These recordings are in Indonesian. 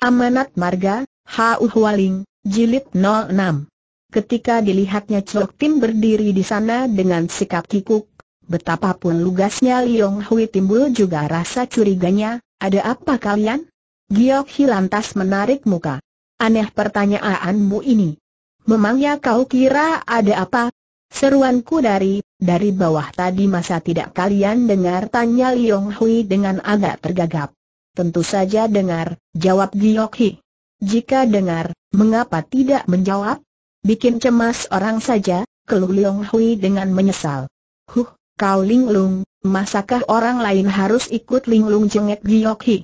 Amanat Marga, H.U. Hualing, Jilid 06. Ketika dilihatnya Chok Tim berdiri di sana dengan sikap kikuk, betapapun lugasnya Liong Hui timbul juga rasa curiganya, ada apa kalian? Giok Hi lantas menarik muka. Aneh pertanyaanmu ini. Memangnya kau kira ada apa? Seruanku dari, dari bawah tadi masa tidak kalian dengar tanya Liong Hui dengan agak tergagap. Tentu saja dengar, jawab Giyok Hi. Jika dengar, mengapa tidak menjawab? Bikin cemas orang saja, keluh Leong Hui dengan menyesal. Huh, kau linglung, masakah orang lain harus ikut linglung jengek Giyok Hi?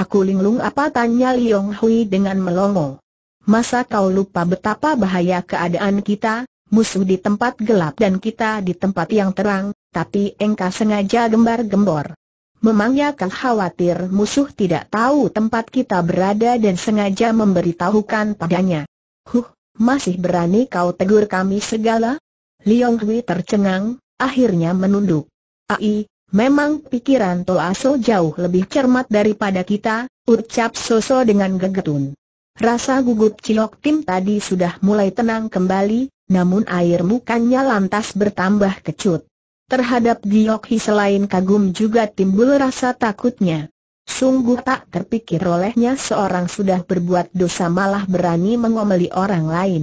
Aku linglung apa tanya Leong Hui dengan melongo. Masa kau lupa betapa bahaya keadaan kita, musuh di tempat gelap dan kita di tempat yang terang, tapi engkau sengaja gembar-gembor. Memangnya kau khawatir musuh tidak tahu tempat kita berada dan sengaja memberitahukan padanya. Huh, masih berani kau tegur kami segala? Liong Hui tercengang, akhirnya menunduk. Ai, memang pikiran Aso jauh lebih cermat daripada kita, ucap Soso dengan gegetun. Rasa gugup Cilok Tim tadi sudah mulai tenang kembali, namun air mukanya lantas bertambah kecut. Terhadap Hi selain kagum juga timbul rasa takutnya. Sungguh tak terpikir olehnya seorang sudah berbuat dosa malah berani mengomeli orang lain.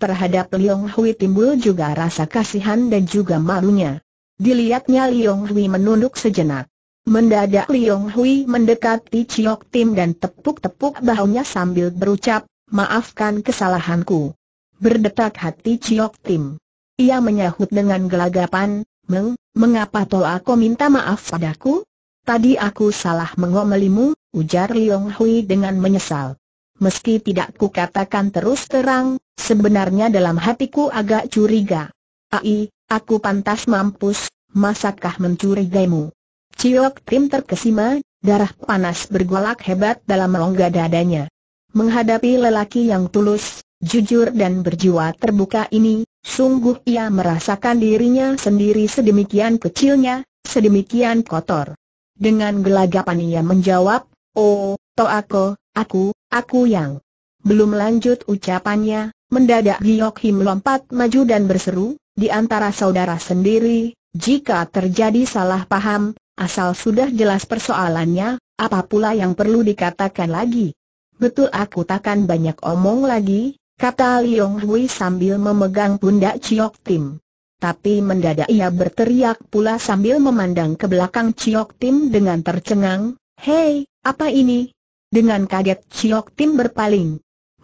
Terhadap Liong Hui timbul juga rasa kasihan dan juga malunya. Dilihatnya Liong Hui menunduk sejenak. Mendadak Liong Hui mendekati Chiok Tim dan tepuk-tepuk bahunya sambil berucap, maafkan kesalahanku. Berdetak hati Chiok Tim. Ia menyahut dengan gelagapan, Meng, mengapa tolak aku minta maaf padaku? Tadi aku salah mengomelimu, ujar Liong Hui dengan menyesal. Meski tidak ku katakan terus terang, sebenarnya dalam hatiku agak curiga. Ai, aku pantas mampus, masakah mencurigaimu? Ciok Tim terkesima, darah panas bergolak hebat dalam rongga dadanya. Menghadapi lelaki yang tulus, jujur dan berjiwa terbuka ini, Sungguh ia merasakan dirinya sendiri sedemikian kecilnya, sedemikian kotor. Dengan gelagapan ia menjawab, Oh, toh aku, aku aku yang. Belum lanjut ucapannya, mendadak Giok Him lompat maju dan berseru, di antara saudara sendiri, jika terjadi salah paham, asal sudah jelas persoalannya, apa pula yang perlu dikatakan lagi? Betul aku takkan banyak omong lagi, kata Liong Hui sambil memegang pundak Chiok Tim. Tapi mendadak ia berteriak pula sambil memandang ke belakang Chiok Tim dengan tercengang, Hei, apa ini? Dengan kaget Chiok Tim berpaling.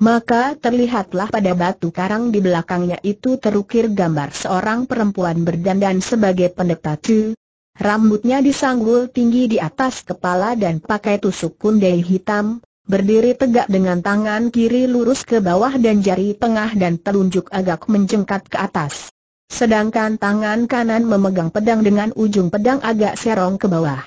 Maka terlihatlah pada batu karang di belakangnya itu terukir gambar seorang perempuan berdandan sebagai pendeta Tu. Rambutnya disanggul tinggi di atas kepala dan pakai tusuk kundai hitam, Berdiri tegak dengan tangan kiri lurus ke bawah dan jari tengah dan telunjuk agak menjengkat ke atas. Sedangkan tangan kanan memegang pedang dengan ujung pedang agak serong ke bawah.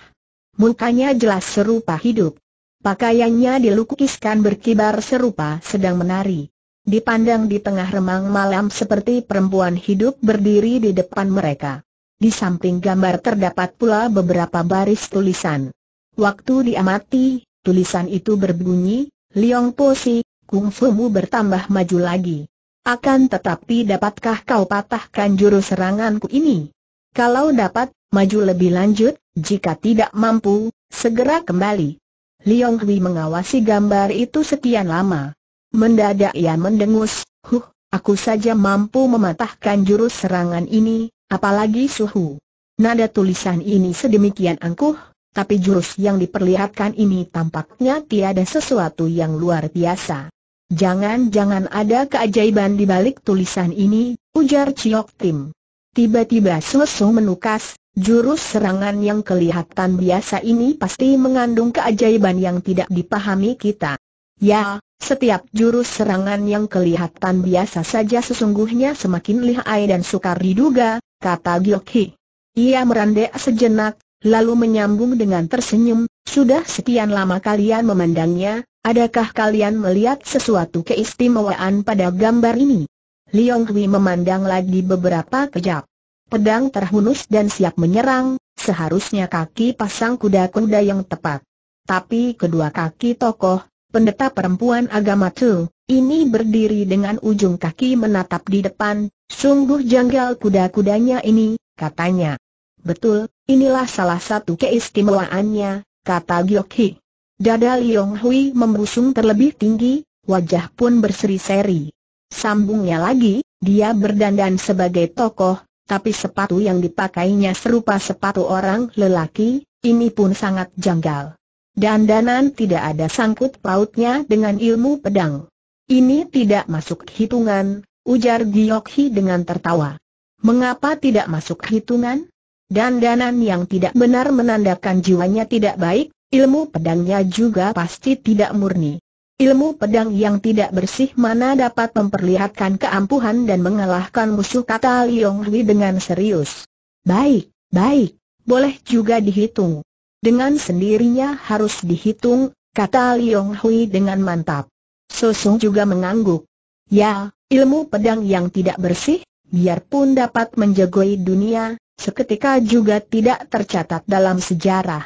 Mukanya jelas serupa hidup. Pakaiannya dilukiskan berkibar serupa sedang menari. Dipandang di tengah remang malam seperti perempuan hidup berdiri di depan mereka. Di samping gambar terdapat pula beberapa baris tulisan. Waktu diamati, Tulisan itu berbunyi, Liong Po Si, mu bertambah maju lagi. Akan tetapi dapatkah kau patahkan jurus seranganku ini? Kalau dapat, maju lebih lanjut, jika tidak mampu, segera kembali. Liong Hui mengawasi gambar itu sekian lama. Mendadak ia mendengus, huh, aku saja mampu mematahkan jurus serangan ini, apalagi suhu. Nada tulisan ini sedemikian angkuh, tapi jurus yang diperlihatkan ini tampaknya tiada sesuatu yang luar biasa. Jangan-jangan ada keajaiban di balik tulisan ini, ujar Ciok Tim. Tiba-tiba Susu menukas, jurus serangan yang kelihatan biasa ini pasti mengandung keajaiban yang tidak dipahami kita. Ya, setiap jurus serangan yang kelihatan biasa saja sesungguhnya semakin lihai dan sukar diduga, kata Giok Ia merandek sejenak, lalu menyambung dengan tersenyum, sudah sekian lama kalian memandangnya, adakah kalian melihat sesuatu keistimewaan pada gambar ini? Liong Hui memandang lagi beberapa kejap. Pedang terhunus dan siap menyerang, seharusnya kaki pasang kuda-kuda yang tepat. Tapi kedua kaki tokoh, pendeta perempuan agama Tu, ini berdiri dengan ujung kaki menatap di depan, sungguh janggal kuda-kudanya ini, katanya. Betul, inilah salah satu keistimewaannya, kata Giok Hi. Dada Liong Hui membusung terlebih tinggi, wajah pun berseri-seri. Sambungnya lagi, dia berdandan sebagai tokoh, tapi sepatu yang dipakainya serupa sepatu orang lelaki, ini pun sangat janggal. Dandanan tidak ada sangkut pautnya dengan ilmu pedang. Ini tidak masuk hitungan, ujar Giok Hi dengan tertawa. Mengapa tidak masuk hitungan? dandanan yang tidak benar menandakan jiwanya tidak baik, ilmu pedangnya juga pasti tidak murni. Ilmu pedang yang tidak bersih mana dapat memperlihatkan keampuhan dan mengalahkan musuh kata Liong Hui dengan serius. Baik, baik, boleh juga dihitung. Dengan sendirinya harus dihitung, kata Liong Hui dengan mantap. Sosong juga mengangguk. Ya, ilmu pedang yang tidak bersih, biarpun dapat menjagoi dunia, seketika juga tidak tercatat dalam sejarah.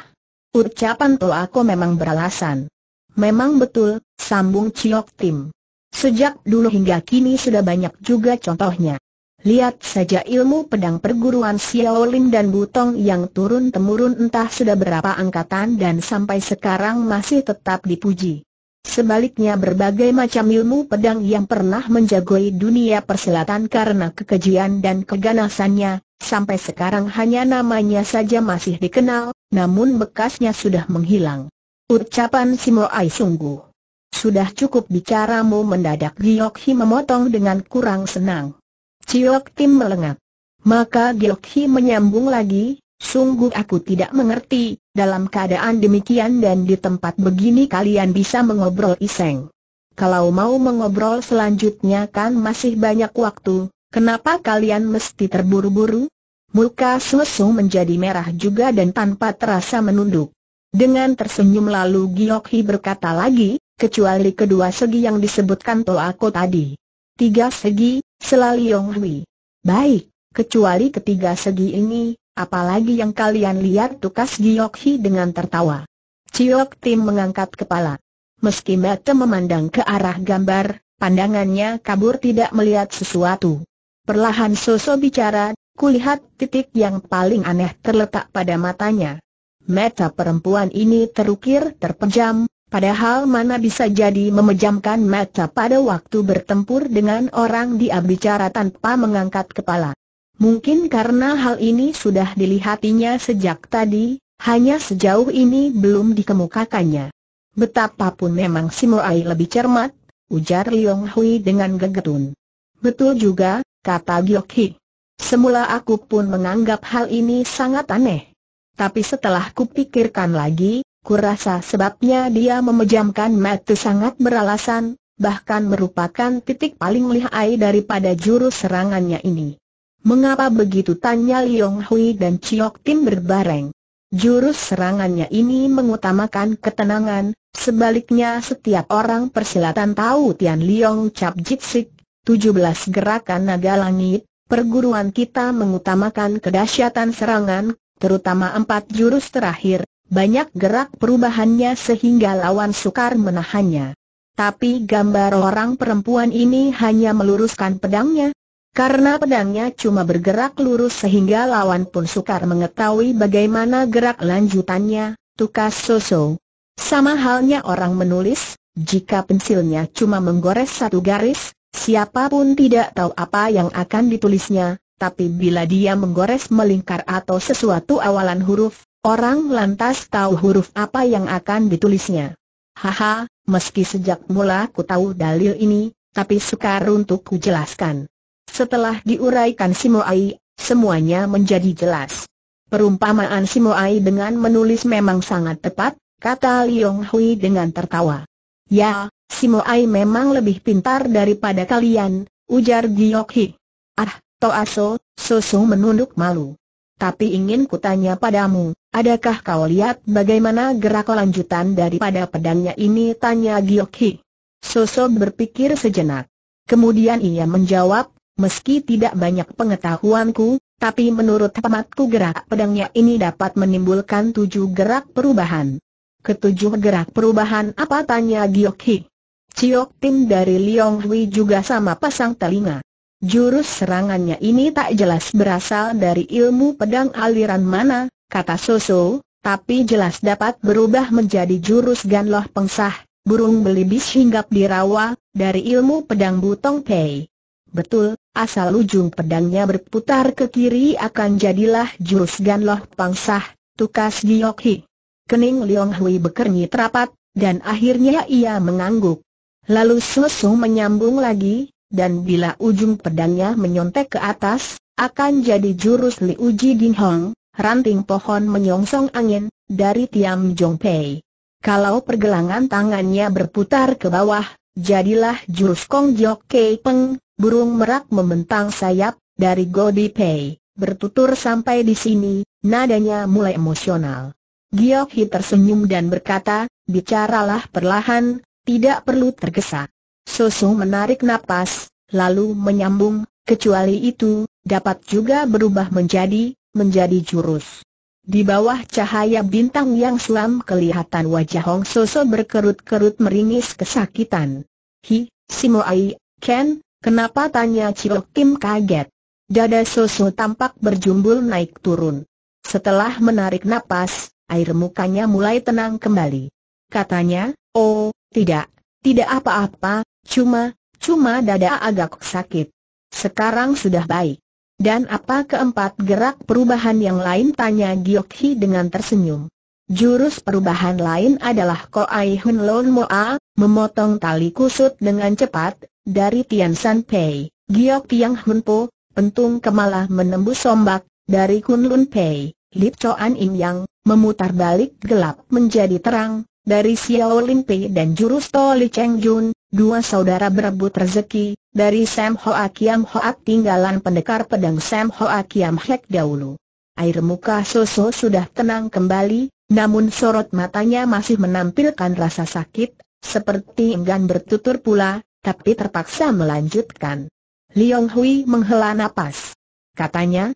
Ucapan Toako memang beralasan. Memang betul, sambung Ciok Tim. Sejak dulu hingga kini sudah banyak juga contohnya. Lihat saja ilmu pedang perguruan Xiaolin dan Butong yang turun-temurun entah sudah berapa angkatan dan sampai sekarang masih tetap dipuji. Sebaliknya berbagai macam ilmu pedang yang pernah menjagoi dunia perselatan karena kekejian dan keganasannya, sampai sekarang hanya namanya saja masih dikenal, namun bekasnya sudah menghilang. Ucapan Simo Ai sungguh. Sudah cukup bicaramu mendadak Giyok Hi memotong dengan kurang senang. Ciyok Tim melengak. Maka Giyok Hi menyambung lagi, Sungguh aku tidak mengerti, dalam keadaan demikian dan di tempat begini kalian bisa mengobrol iseng. Kalau mau mengobrol selanjutnya kan masih banyak waktu, kenapa kalian mesti terburu-buru? Muka Susu menjadi merah juga dan tanpa terasa menunduk. Dengan tersenyum lalu Giokhi berkata lagi, kecuali kedua segi yang disebutkan aku tadi. Tiga segi, selalu Yong Hui. Baik, kecuali ketiga segi ini, Apalagi yang kalian lihat tukas Giyok Hi dengan tertawa. Ciyok Tim mengangkat kepala. Meski mata memandang ke arah gambar, pandangannya kabur tidak melihat sesuatu. Perlahan Soso bicara, kulihat titik yang paling aneh terletak pada matanya. Mata perempuan ini terukir terpejam, padahal mana bisa jadi memejamkan mata pada waktu bertempur dengan orang dia bicara tanpa mengangkat kepala. Mungkin karena hal ini sudah dilihatinya sejak tadi, hanya sejauh ini belum dikemukakannya. Betapapun memang si Moai lebih cermat, ujar Liong Hui dengan gegetun. Betul juga, kata Giok Hi. Semula aku pun menganggap hal ini sangat aneh. Tapi setelah kupikirkan lagi, kurasa sebabnya dia memejamkan mata sangat beralasan, bahkan merupakan titik paling lihai daripada jurus serangannya ini. Mengapa begitu tanya Liong Hui dan Chiok Tin berbareng. Jurus serangannya ini mengutamakan ketenangan, sebaliknya setiap orang persilatan tahu Tian Liong Cap Jitsik, 17 gerakan naga langit, perguruan kita mengutamakan kedahsyatan serangan, terutama empat jurus terakhir, banyak gerak perubahannya sehingga lawan sukar menahannya. Tapi gambar orang perempuan ini hanya meluruskan pedangnya, karena pedangnya cuma bergerak lurus sehingga lawan pun sukar mengetahui bagaimana gerak lanjutannya, tukas soso. Sama halnya orang menulis, jika pensilnya cuma menggores satu garis, siapapun tidak tahu apa yang akan ditulisnya, tapi bila dia menggores melingkar atau sesuatu awalan huruf, orang lantas tahu huruf apa yang akan ditulisnya. Haha, meski sejak mula ku tahu dalil ini, tapi sukar untuk ku jelaskan. Setelah diuraikan Simoai, semuanya menjadi jelas. Perumpamaan Simoai dengan menulis memang sangat tepat, kata Liong Hui dengan tertawa. Ya, Simoai memang lebih pintar daripada kalian, ujar Giyok Hi. Ah, Toaso, Soso menunduk malu. Tapi ingin kutanya padamu, adakah kau lihat bagaimana gerak lanjutan daripada pedangnya ini? Tanya Giyok Hi. Soso berpikir sejenak. Kemudian ia menjawab, Meski tidak banyak pengetahuanku, tapi menurut pematku gerak pedangnya ini dapat menimbulkan tujuh gerak perubahan. Ketujuh gerak perubahan apa tanya Giok Hi? Ciok Tim dari Liong Hui juga sama pasang telinga. Jurus serangannya ini tak jelas berasal dari ilmu pedang aliran mana, kata Soso, tapi jelas dapat berubah menjadi jurus ganloh pengsah, burung belibis hinggap di rawa, dari ilmu pedang butong pei. Betul, asal ujung pedangnya berputar ke kiri akan jadilah jurus Ganloh Pangsah, tukas Giok Hi. Kening Leong Hui bekernyit rapat, dan akhirnya ia mengangguk. Lalu Susu menyambung lagi, dan bila ujung pedangnya menyontek ke atas, akan jadi jurus Liu Ji Ding Hong, ranting pohon menyongsong angin, dari Tiam Jong Pei. Kalau pergelangan tangannya berputar ke bawah, jadilah jurus Kong Jok Kei Peng, burung merak membentang sayap, dari Godi Pei, bertutur sampai di sini, nadanya mulai emosional. Giok Hi tersenyum dan berkata, bicaralah perlahan, tidak perlu tergesa. Susu menarik napas, lalu menyambung, kecuali itu, dapat juga berubah menjadi, menjadi jurus. Di bawah cahaya bintang yang suam kelihatan wajah Hong Soso berkerut-kerut meringis kesakitan. Hi, Simoai, Ken, Kenapa tanya Chiok Kim kaget? Dada Soso tampak berjumbul naik turun. Setelah menarik napas, air mukanya mulai tenang kembali. Katanya, oh, tidak, tidak apa-apa, cuma, cuma dada agak sakit. Sekarang sudah baik. Dan apa keempat gerak perubahan yang lain tanya Giokhi dengan tersenyum. Jurus perubahan lain adalah Ai Hun Lon Moa, memotong tali kusut dengan cepat, dari Tian San Pei, Giok Tiang Hun Po, pentung kemalah menembus sombak dari Kun Lun Pei, Lip Choan Im Yang, memutar balik gelap menjadi terang, dari Xiao Lin Pei dan jurus To Li Cheng Jun, dua saudara berebut rezeki, dari Sam Hoa Kiam Hoa tinggalan pendekar pedang Sam Hoa Kiam Hek dahulu. Air muka Soso sudah tenang kembali, namun sorot matanya masih menampilkan rasa sakit, seperti enggan bertutur pula, tapi terpaksa melanjutkan. Liong Hui menghela nafas. Katanya,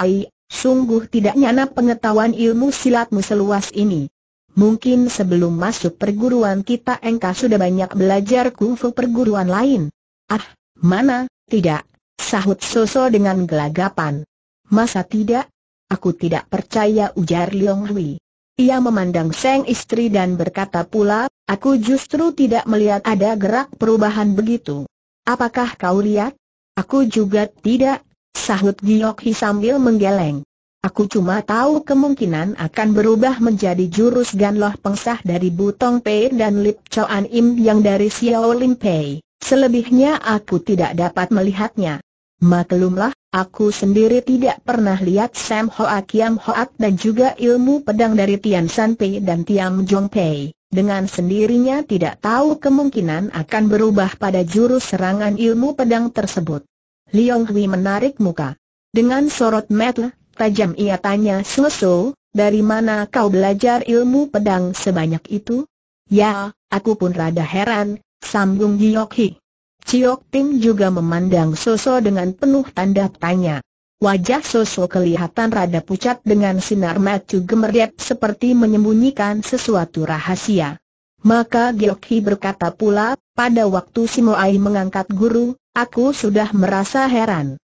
Ai, sungguh tidak nyana pengetahuan ilmu silatmu seluas ini. Mungkin sebelum masuk perguruan kita engkau sudah banyak belajar kungfu perguruan lain. Ah, mana, tidak, sahut Soso dengan gelagapan. Masa tidak? Aku tidak percaya ujar Liong Hui. Ia memandang Seng istri dan berkata pula, aku justru tidak melihat ada gerak perubahan begitu. Apakah kau lihat? Aku juga tidak, sahut Giok Hi sambil menggeleng. Aku cuma tahu kemungkinan akan berubah menjadi jurus ganloh pengsah dari Butong Pei dan Lip Choan Im yang dari Xiao Lim Pei. Selebihnya aku tidak dapat melihatnya. Maklumlah, aku sendiri tidak pernah lihat Sam Hoa Kiam Hoat dan juga ilmu pedang dari Tian San Pei dan Tian Jong Pei. Dengan sendirinya tidak tahu kemungkinan akan berubah pada jurus serangan ilmu pedang tersebut. Liong Hui menarik muka. Dengan sorot mata tajam ia tanya Suoso, dari mana kau belajar ilmu pedang sebanyak itu? Ya, aku pun rada heran, sambung Giok Hi. Ciok Tim juga memandang Soso dengan penuh tanda tanya. Wajah Soso kelihatan rada pucat dengan sinar mata gemerlap seperti menyembunyikan sesuatu rahasia. Maka Giokhi berkata pula, pada waktu Simoai mengangkat guru, aku sudah merasa heran.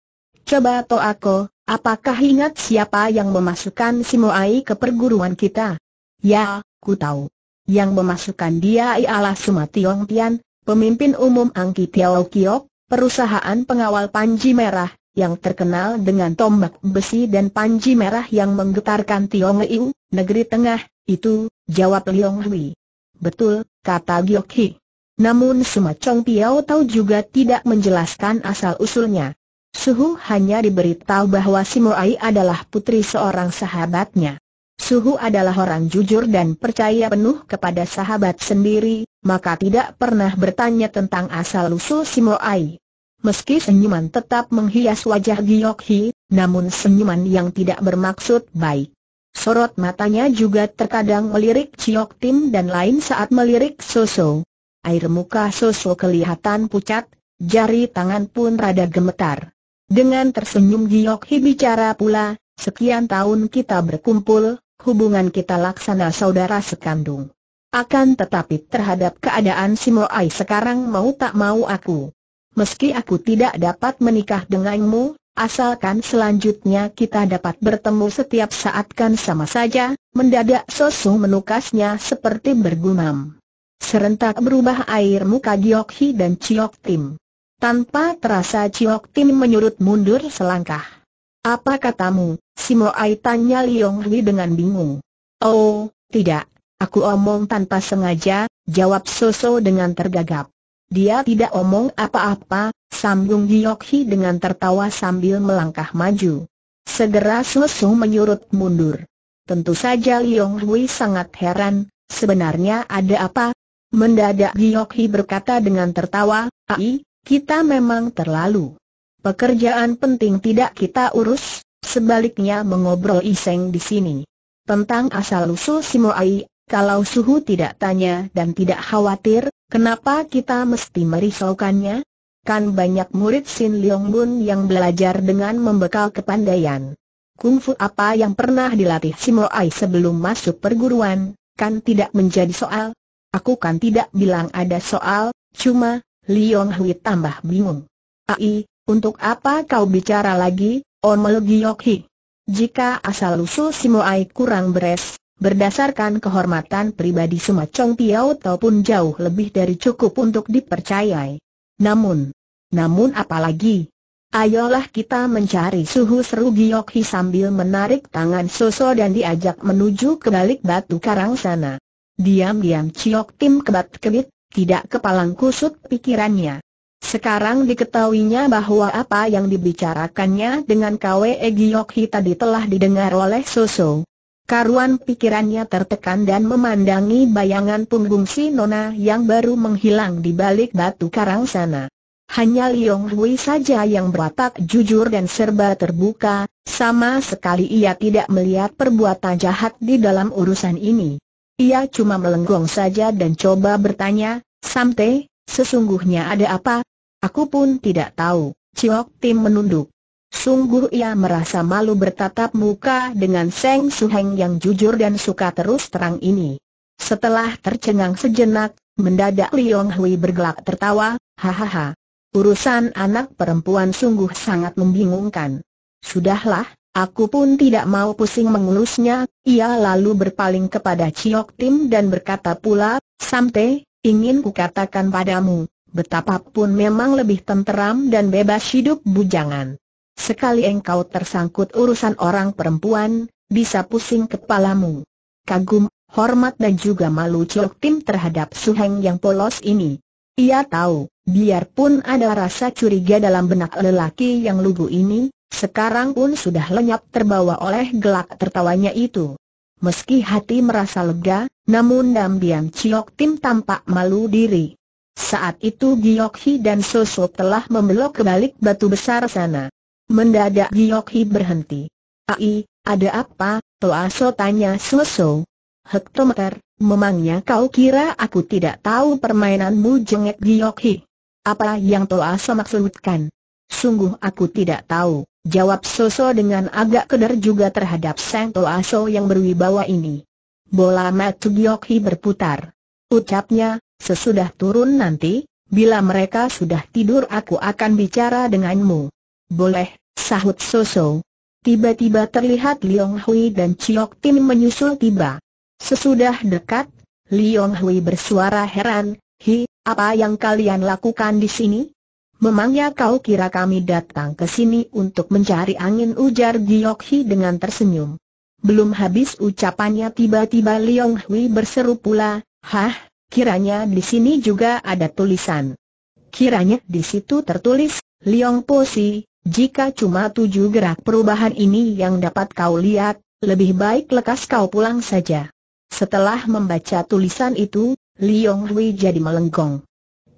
Coba to aku, apakah ingat siapa yang memasukkan Simoai ke perguruan kita? Ya, ku tahu. Yang memasukkan dia ialah Sumationg Tian, pemimpin umum Angki Tiao Kiok, perusahaan pengawal Panji Merah, yang terkenal dengan tombak besi dan Panji Merah yang menggetarkan Tiong Liu, negeri tengah, itu, jawab Liong Hui. Betul, kata Giok Hi. Namun Chong Piao Tau juga tidak menjelaskan asal-usulnya. Suhu hanya diberitahu bahwa Simo Ai adalah putri seorang sahabatnya. Suhu adalah orang jujur dan percaya penuh kepada sahabat sendiri, maka tidak pernah bertanya tentang asal-usul Simoai. Meski senyuman tetap menghias wajah Giok namun senyuman yang tidak bermaksud baik. Sorot matanya juga terkadang melirik Chiok Tim dan lain saat melirik Soso. Air muka Soso kelihatan pucat, jari tangan pun rada gemetar. Dengan tersenyum Giok bicara pula, Sekian tahun kita berkumpul, hubungan kita laksana saudara sekandung. Akan tetapi terhadap keadaan si Moai sekarang mau tak mau aku. Meski aku tidak dapat menikah denganmu, asalkan selanjutnya kita dapat bertemu setiap saat kan sama saja, mendadak Sosu menukasnya seperti bergumam. Serentak berubah air muka Giok Hi dan Ciok Tim. Tanpa terasa Ciok Tim menyurut mundur selangkah. Apa katamu, Ai tanya Liong Hui dengan bingung. Oh, tidak, aku omong tanpa sengaja, jawab Soso dengan tergagap. Dia tidak omong apa-apa, sambung Giok Hi dengan tertawa sambil melangkah maju. Segera Soso menyurut mundur. Tentu saja Liong Hui sangat heran, sebenarnya ada apa? Mendadak Giok Hi berkata dengan tertawa, Ai, kita memang terlalu. Pekerjaan penting tidak kita urus, sebaliknya mengobrol iseng di sini. Tentang asal-usul Simoai, kalau Suhu tidak tanya dan tidak khawatir, kenapa kita mesti merisaukannya? Kan banyak murid Sin Leong Bun yang belajar dengan membekal kepandaian. Kungfu apa yang pernah dilatih Simoai sebelum masuk perguruan, kan tidak menjadi soal. Aku kan tidak bilang ada soal, cuma, Leong Hui tambah bingung. Ai, untuk apa kau bicara lagi, Omologiokhi. Jika asal-usul Simoai kurang beres, berdasarkan kehormatan pribadi Sumacong Piao ataupun jauh lebih dari cukup untuk dipercayai. Namun, namun apalagi, ayolah kita mencari suhu seru Giokhi sambil menarik tangan Soso dan diajak menuju ke balik batu karang sana. Diam-diam Ciok Tim kebat-kebit, tidak kepalang kusut pikirannya. Sekarang diketahuinya bahwa apa yang dibicarakannya dengan Kwe Giok Hi tadi telah didengar oleh Soso. Karuan pikirannya tertekan dan memandangi bayangan punggung si Nona yang baru menghilang di balik batu karang sana. Hanya Liong Hui saja yang berwatak jujur dan serba terbuka, sama sekali ia tidak melihat perbuatan jahat di dalam urusan ini. Ia cuma melenggong saja dan coba bertanya, Samte, sesungguhnya ada apa, Aku pun tidak tahu, Ciok Tim menunduk. Sungguh ia merasa malu bertatap muka dengan Seng Heng yang jujur dan suka terus terang ini. Setelah tercengang sejenak, mendadak Liong Hui bergelak tertawa, hahaha. Urusan anak perempuan sungguh sangat membingungkan. Sudahlah, aku pun tidak mau pusing mengurusnya, ia lalu berpaling kepada Ciok Tim dan berkata pula, Samte, ingin kukatakan padamu, betapapun memang lebih tenteram dan bebas hidup bujangan. Sekali engkau tersangkut urusan orang perempuan, bisa pusing kepalamu. Kagum, hormat dan juga malu Chok Tim terhadap Suheng yang polos ini. Ia tahu, biarpun ada rasa curiga dalam benak lelaki yang lugu ini, sekarang pun sudah lenyap terbawa oleh gelak tertawanya itu. Meski hati merasa lega, namun Dambian Biam Chiok Tim tampak malu diri. Saat itu Giokhi dan Soso telah membelok ke balik batu besar sana. Mendadak Giokhi berhenti. Ai, ada apa? So tanya Soso. Hektometer, memangnya kau kira aku tidak tahu permainanmu jengek Giokhi? Apa yang So maksudkan? Sungguh aku tidak tahu, jawab Soso dengan agak keder juga terhadap Sang So yang berwibawa ini. Bola mata Giokhi berputar. Ucapnya, Sesudah turun nanti, bila mereka sudah tidur aku akan bicara denganmu. Boleh, sahut Soso. Tiba-tiba terlihat Liong Hui dan Chiok Tim menyusul tiba. Sesudah dekat, Liong Hui bersuara heran, Hi, apa yang kalian lakukan di sini? Memangnya kau kira kami datang ke sini untuk mencari angin ujar Giyok Hi dengan tersenyum. Belum habis ucapannya tiba-tiba Liong Hui berseru pula, Hah, Kiranya di sini juga ada tulisan. Kiranya di situ tertulis, Liong Po Si, jika cuma tujuh gerak perubahan ini yang dapat kau lihat, lebih baik lekas kau pulang saja. Setelah membaca tulisan itu, Liong Hui jadi melenggong.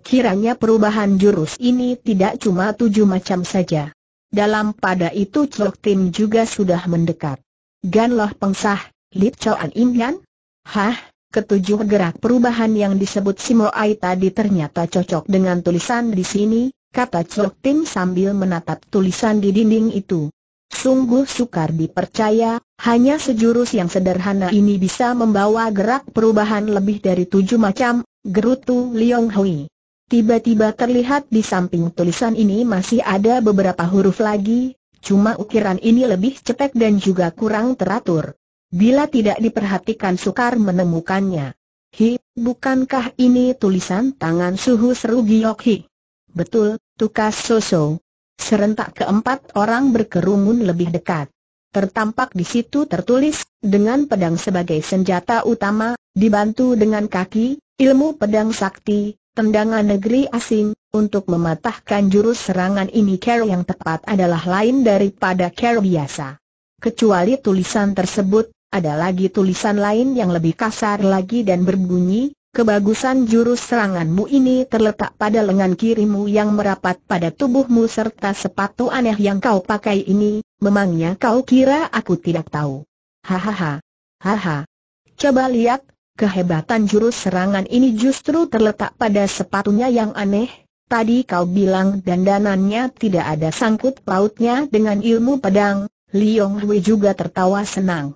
Kiranya perubahan jurus ini tidak cuma tujuh macam saja. Dalam pada itu Chok Tim juga sudah mendekat. Gan Ganloh pengsah, Lip Choan Yan? Hah, Ketujuh gerak perubahan yang disebut Simoai tadi ternyata cocok dengan tulisan di sini, kata Chok Tim sambil menatap tulisan di dinding itu. Sungguh sukar dipercaya, hanya sejurus yang sederhana ini bisa membawa gerak perubahan lebih dari tujuh macam, gerutu Liong Hui. Tiba-tiba terlihat di samping tulisan ini masih ada beberapa huruf lagi, cuma ukiran ini lebih cetek dan juga kurang teratur. Bila tidak diperhatikan sukar menemukannya. Hi, bukankah ini tulisan tangan suhu seru Giok Hi? Betul, tukas Soso. Serentak keempat orang berkerumun lebih dekat. Tertampak di situ tertulis, dengan pedang sebagai senjata utama, dibantu dengan kaki, ilmu pedang sakti, tendangan negeri asing, untuk mematahkan jurus serangan ini care yang tepat adalah lain daripada care biasa. Kecuali tulisan tersebut, ada lagi tulisan lain yang lebih kasar lagi dan berbunyi, kebagusan jurus seranganmu ini terletak pada lengan kirimu yang merapat pada tubuhmu serta sepatu aneh yang kau pakai ini, memangnya kau kira aku tidak tahu? Hahaha. Haha. Coba lihat, kehebatan jurus serangan ini justru terletak pada sepatunya yang aneh, Tadi kau bilang dandanannya tidak ada sangkut pautnya dengan ilmu pedang. Liong Hui juga tertawa senang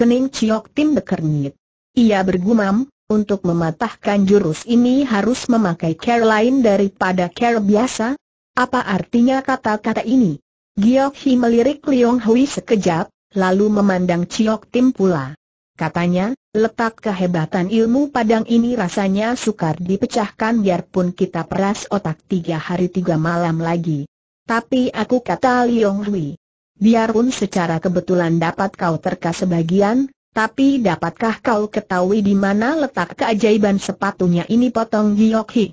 kening Ciok Tim dekernit. Ia bergumam, untuk mematahkan jurus ini harus memakai care lain daripada care biasa? Apa artinya kata-kata ini? Giok Hi melirik Leong Hui sekejap, lalu memandang Ciok Tim pula. Katanya, letak kehebatan ilmu padang ini rasanya sukar dipecahkan biarpun kita peras otak tiga hari tiga malam lagi. Tapi aku kata Leong Hui, biarpun secara kebetulan dapat kau terka sebagian, tapi dapatkah kau ketahui di mana letak keajaiban sepatunya ini potong Giok Hi?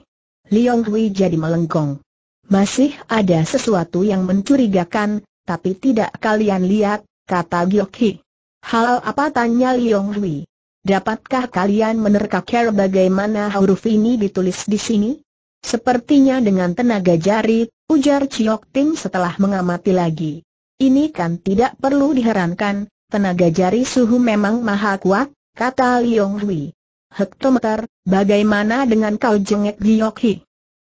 Liong Hui jadi melengkung. Masih ada sesuatu yang mencurigakan, tapi tidak kalian lihat, kata Giok Hal apa tanya Liong Hui? Dapatkah kalian menerka care bagaimana huruf ini ditulis di sini? Sepertinya dengan tenaga jari, ujar Chiok Ting setelah mengamati lagi. Ini kan tidak perlu diherankan, tenaga jari suhu memang maha kuat, kata Liong Hui. Hektometer, bagaimana dengan kau jengek Giyok Hi?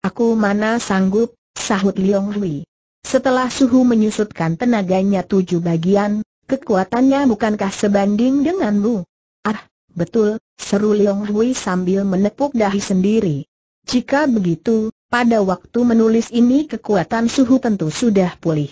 Aku mana sanggup, sahut Liong Hui. Setelah suhu menyusutkan tenaganya tujuh bagian, kekuatannya bukankah sebanding denganmu? Ah, betul, seru Liong Hui sambil menepuk dahi sendiri. Jika begitu, pada waktu menulis ini kekuatan suhu tentu sudah pulih.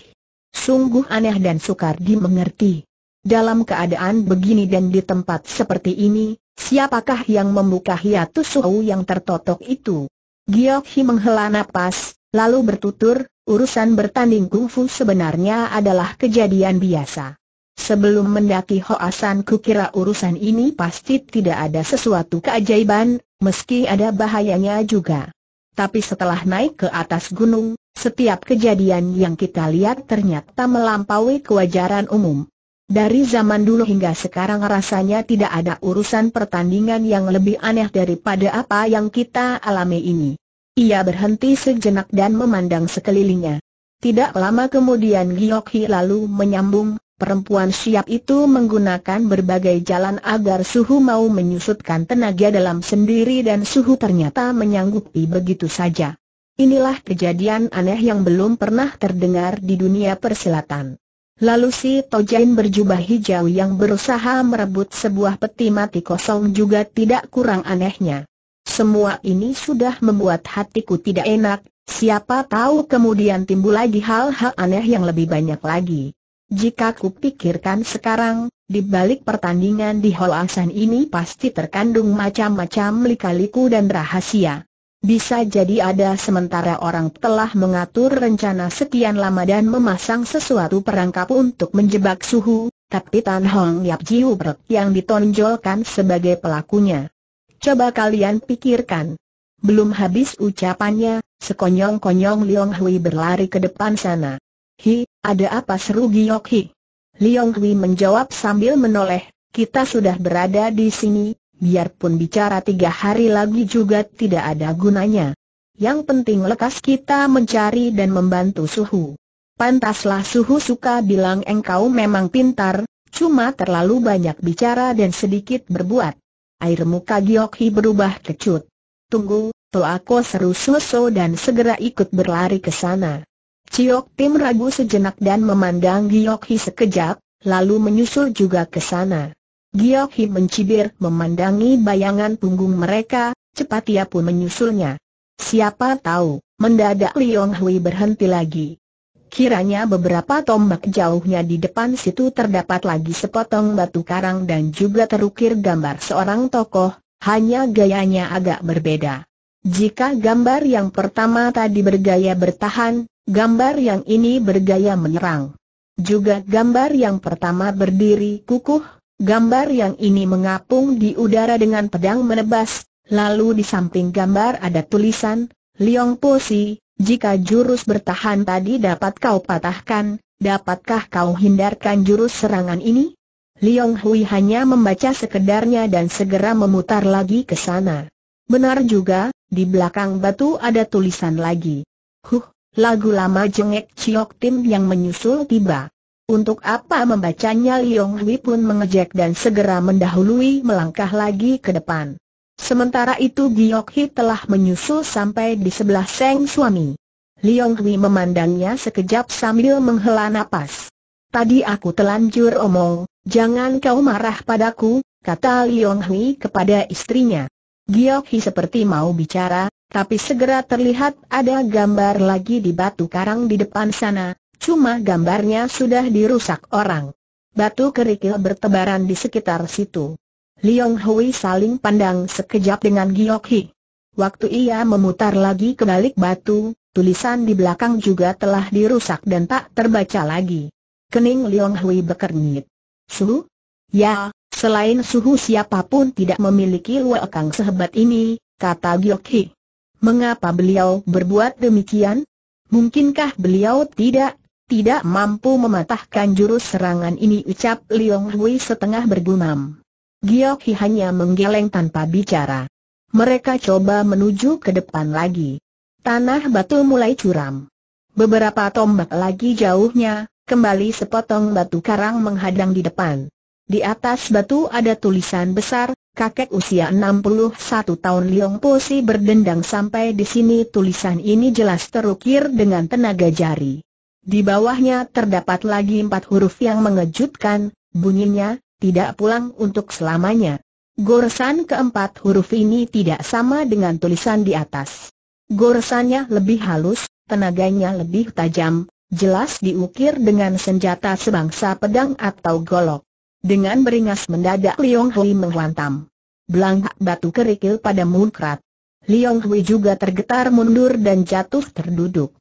Sungguh aneh dan sukar dimengerti. Dalam keadaan begini dan di tempat seperti ini, siapakah yang membuka hiatus suhu yang tertotok itu? Giokhi menghela nafas, lalu bertutur, urusan bertanding kungfu sebenarnya adalah kejadian biasa. Sebelum mendaki Hoasan kukira urusan ini pasti tidak ada sesuatu keajaiban, meski ada bahayanya juga. Tapi setelah naik ke atas gunung, setiap kejadian yang kita lihat ternyata melampaui kewajaran umum. Dari zaman dulu hingga sekarang rasanya tidak ada urusan pertandingan yang lebih aneh daripada apa yang kita alami ini. Ia berhenti sejenak dan memandang sekelilingnya. Tidak lama kemudian Giok lalu menyambung, perempuan siap itu menggunakan berbagai jalan agar suhu mau menyusutkan tenaga dalam sendiri dan suhu ternyata menyanggupi begitu saja. Inilah kejadian aneh yang belum pernah terdengar di dunia persilatan. Lalu si Tojain berjubah hijau yang berusaha merebut sebuah peti mati kosong juga tidak kurang anehnya. Semua ini sudah membuat hatiku tidak enak, siapa tahu kemudian timbul lagi hal-hal aneh yang lebih banyak lagi. Jika kupikirkan sekarang, di balik pertandingan di Asan ini pasti terkandung macam-macam likaliku dan rahasia. Bisa jadi ada sementara orang telah mengatur rencana sekian lama dan memasang sesuatu perangkap untuk menjebak suhu, tapi Tan Hong Yap Jiu yang ditonjolkan sebagai pelakunya. Coba kalian pikirkan. Belum habis ucapannya, sekonyong-konyong Liong Hui berlari ke depan sana. Hi, ada apa seru Giok Hi? Liong Hui menjawab sambil menoleh, kita sudah berada di sini, biarpun bicara tiga hari lagi juga tidak ada gunanya. Yang penting lekas kita mencari dan membantu Suhu. Pantaslah Suhu suka bilang engkau memang pintar, cuma terlalu banyak bicara dan sedikit berbuat. Air muka Giokhi berubah kecut. Tunggu, Toako seru Suso dan segera ikut berlari ke sana. Ciok Tim ragu sejenak dan memandang Giokhi sekejap, lalu menyusul juga ke sana. Giokhi mencibir memandangi bayangan punggung mereka, cepat ia pun menyusulnya. Siapa tahu, mendadak Liong Hui berhenti lagi. Kiranya beberapa tombak jauhnya di depan situ terdapat lagi sepotong batu karang dan juga terukir gambar seorang tokoh, hanya gayanya agak berbeda. Jika gambar yang pertama tadi bergaya bertahan, gambar yang ini bergaya menyerang. Juga gambar yang pertama berdiri kukuh, Gambar yang ini mengapung di udara dengan pedang menebas, lalu di samping gambar ada tulisan, Liong Si. jika jurus bertahan tadi dapat kau patahkan, dapatkah kau hindarkan jurus serangan ini? Liong Hui hanya membaca sekedarnya dan segera memutar lagi ke sana. Benar juga, di belakang batu ada tulisan lagi. Huh, lagu lama jengek Ciok Tim yang menyusul tiba. Untuk apa membacanya Liong Hui pun mengejek dan segera mendahului melangkah lagi ke depan. Sementara itu Giok Hi telah menyusul sampai di sebelah Seng Suami. Liong Hui memandangnya sekejap sambil menghela napas. Tadi aku telanjur omong, jangan kau marah padaku, kata Liong Hui kepada istrinya. Giok Hi seperti mau bicara, tapi segera terlihat ada gambar lagi di batu karang di depan sana, Cuma gambarnya sudah dirusak orang. Batu kerikil bertebaran di sekitar situ. Liong Hui saling pandang sekejap dengan Giok Hi. Waktu ia memutar lagi ke balik batu, tulisan di belakang juga telah dirusak dan tak terbaca lagi. Kening Liong Hui berkernyit. Suhu? Ya, selain suhu siapapun tidak memiliki luakang sehebat ini, kata Giok Hi. Mengapa beliau berbuat demikian? Mungkinkah beliau tidak tidak mampu mematahkan jurus serangan ini ucap Liong Hui setengah bergumam. Giok Hi hanya menggeleng tanpa bicara. Mereka coba menuju ke depan lagi. Tanah batu mulai curam. Beberapa tombak lagi jauhnya, kembali sepotong batu karang menghadang di depan. Di atas batu ada tulisan besar, kakek usia 61 tahun Liong Posi berdendang sampai di sini tulisan ini jelas terukir dengan tenaga jari. Di bawahnya terdapat lagi empat huruf yang mengejutkan, bunyinya, tidak pulang untuk selamanya. Goresan keempat huruf ini tidak sama dengan tulisan di atas. Goresannya lebih halus, tenaganya lebih tajam, jelas diukir dengan senjata sebangsa pedang atau golok. Dengan beringas mendadak Liong Hui menghantam. Belangak batu kerikil pada munkrat. Liong Hui juga tergetar mundur dan jatuh terduduk.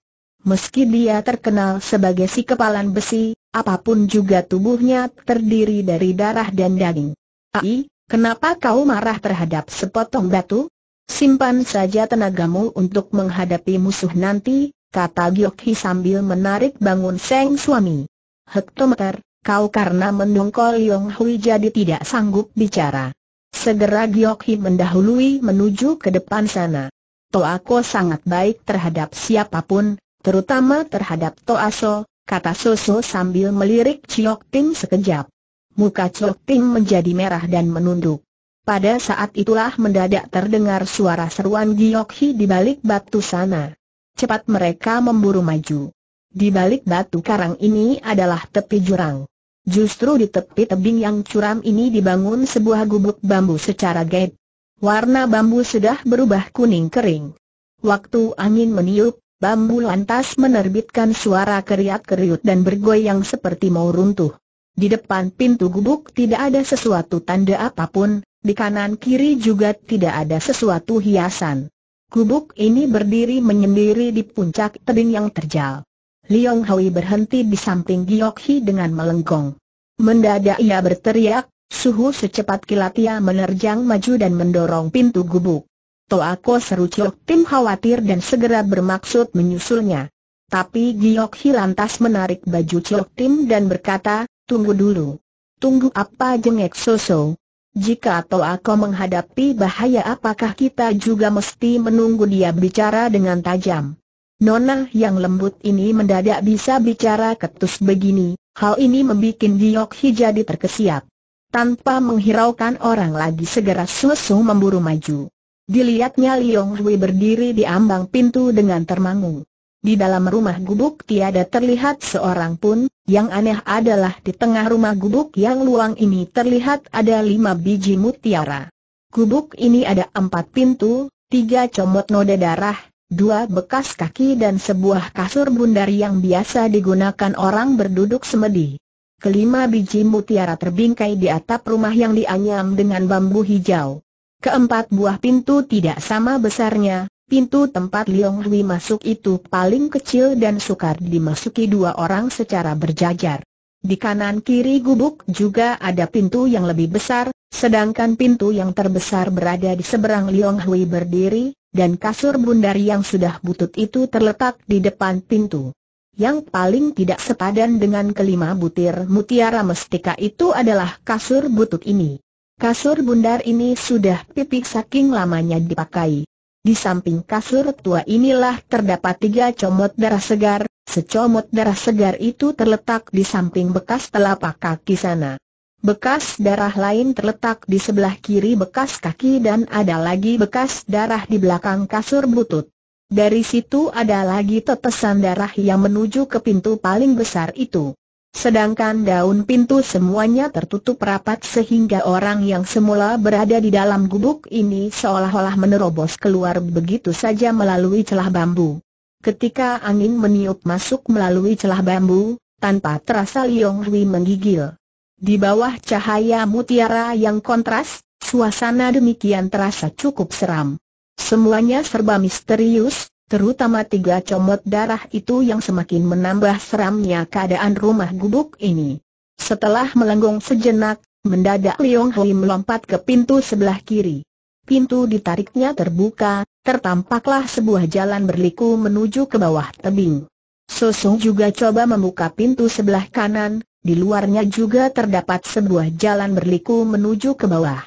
Meski dia terkenal sebagai si kepalan besi, apapun juga tubuhnya terdiri dari darah dan daging. Ai, kenapa kau marah terhadap sepotong batu? Simpan saja tenagamu untuk menghadapi musuh nanti, kata Giokhi sambil menarik bangun Seng suami. Hektometer, kau karena mendongkol Yong Hui jadi tidak sanggup bicara. Segera Giokhi mendahului menuju ke depan sana. Toako sangat baik terhadap siapapun, terutama terhadap Toaso, kata Soso sambil melirik Chiok Tim sekejap. Muka Chiok Tim menjadi merah dan menunduk. Pada saat itulah mendadak terdengar suara seruan Giok Hi di balik batu sana. Cepat mereka memburu maju. Di balik batu karang ini adalah tepi jurang. Justru di tepi tebing yang curam ini dibangun sebuah gubuk bambu secara gaib. Warna bambu sudah berubah kuning kering. Waktu angin meniup, Bambu lantas menerbitkan suara keriak-keriut dan bergoyang seperti mau runtuh. Di depan pintu gubuk tidak ada sesuatu tanda apapun, di kanan kiri juga tidak ada sesuatu hiasan. Gubuk ini berdiri menyendiri di puncak tebing yang terjal. Liong Hui berhenti di samping Giok Hi dengan melengkung. Mendadak ia berteriak, suhu secepat kilat ia menerjang maju dan mendorong pintu gubuk. Toako seru Chok Tim khawatir dan segera bermaksud menyusulnya. Tapi Giok Hi lantas menarik baju Chok Tim dan berkata, tunggu dulu. Tunggu apa jengek Soso? Jika Toako menghadapi bahaya apakah kita juga mesti menunggu dia bicara dengan tajam? Nona yang lembut ini mendadak bisa bicara ketus begini, hal ini membuat Giok Hi jadi terkesiap. Tanpa menghiraukan orang lagi segera Soso memburu maju. Dilihatnya Liong Hui berdiri di ambang pintu dengan termangu. Di dalam rumah gubuk tiada terlihat seorang pun, yang aneh adalah di tengah rumah gubuk yang luang ini terlihat ada lima biji mutiara. Gubuk ini ada empat pintu, tiga comot noda darah, dua bekas kaki dan sebuah kasur bundar yang biasa digunakan orang berduduk semedi. Kelima biji mutiara terbingkai di atap rumah yang dianyam dengan bambu hijau. Keempat buah pintu tidak sama besarnya, pintu tempat Liong Hui masuk itu paling kecil dan sukar dimasuki dua orang secara berjajar. Di kanan kiri gubuk juga ada pintu yang lebih besar, sedangkan pintu yang terbesar berada di seberang Liong Hui berdiri, dan kasur bundar yang sudah butut itu terletak di depan pintu. Yang paling tidak sepadan dengan kelima butir mutiara mestika itu adalah kasur butut ini. Kasur bundar ini sudah pipih saking lamanya dipakai. Di samping kasur tua inilah terdapat tiga comot darah segar, secomot darah segar itu terletak di samping bekas telapak kaki sana. Bekas darah lain terletak di sebelah kiri bekas kaki dan ada lagi bekas darah di belakang kasur butut. Dari situ ada lagi tetesan darah yang menuju ke pintu paling besar itu. Sedangkan daun pintu semuanya tertutup rapat sehingga orang yang semula berada di dalam gubuk ini seolah-olah menerobos keluar begitu saja melalui celah bambu. Ketika angin meniup masuk melalui celah bambu, tanpa terasa Liong Hui menggigil. Di bawah cahaya mutiara yang kontras, suasana demikian terasa cukup seram. Semuanya serba misterius, terutama tiga comot darah itu yang semakin menambah seramnya keadaan rumah gubuk ini. Setelah melenggung sejenak, mendadak Liong Hui melompat ke pintu sebelah kiri. Pintu ditariknya terbuka, tertampaklah sebuah jalan berliku menuju ke bawah tebing. Sosong juga coba membuka pintu sebelah kanan, di luarnya juga terdapat sebuah jalan berliku menuju ke bawah.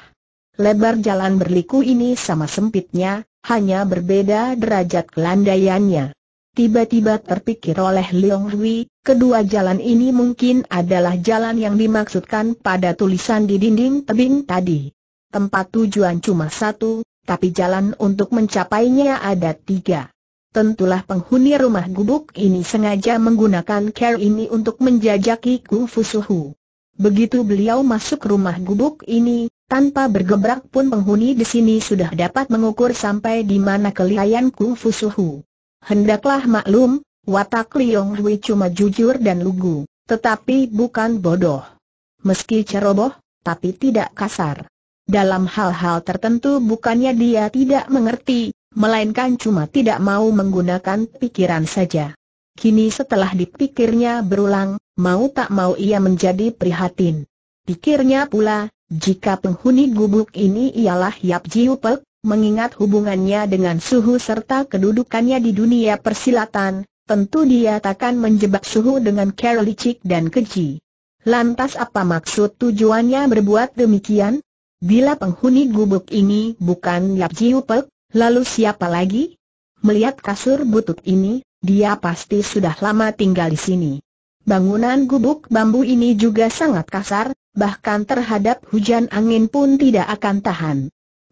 Lebar jalan berliku ini sama sempitnya, hanya berbeda derajat kelandaiannya. Tiba-tiba terpikir oleh Leong Hui, kedua jalan ini mungkin adalah jalan yang dimaksudkan pada tulisan di dinding tebing tadi. Tempat tujuan cuma satu, tapi jalan untuk mencapainya ada tiga. Tentulah penghuni rumah gubuk ini sengaja menggunakan care ini untuk menjajaki Suhu. Begitu beliau masuk rumah gubuk ini, tanpa bergebrak pun penghuni di sini sudah dapat mengukur sampai di mana kelihayan Kung Fu Suhu. Hendaklah maklum, watak Liong Hui cuma jujur dan lugu, tetapi bukan bodoh. Meski ceroboh, tapi tidak kasar. Dalam hal-hal tertentu bukannya dia tidak mengerti, melainkan cuma tidak mau menggunakan pikiran saja. Kini setelah dipikirnya berulang, mau tak mau ia menjadi prihatin. Pikirnya pula, jika penghuni gubuk ini ialah Yap Jiu Pek, mengingat hubungannya dengan suhu serta kedudukannya di dunia persilatan, tentu dia takkan menjebak suhu dengan cara licik dan keji. Lantas apa maksud tujuannya berbuat demikian? Bila penghuni gubuk ini bukan Yap Jiu Pek, lalu siapa lagi? Melihat kasur butut ini, dia pasti sudah lama tinggal di sini. Bangunan gubuk bambu ini juga sangat kasar, bahkan terhadap hujan angin pun tidak akan tahan.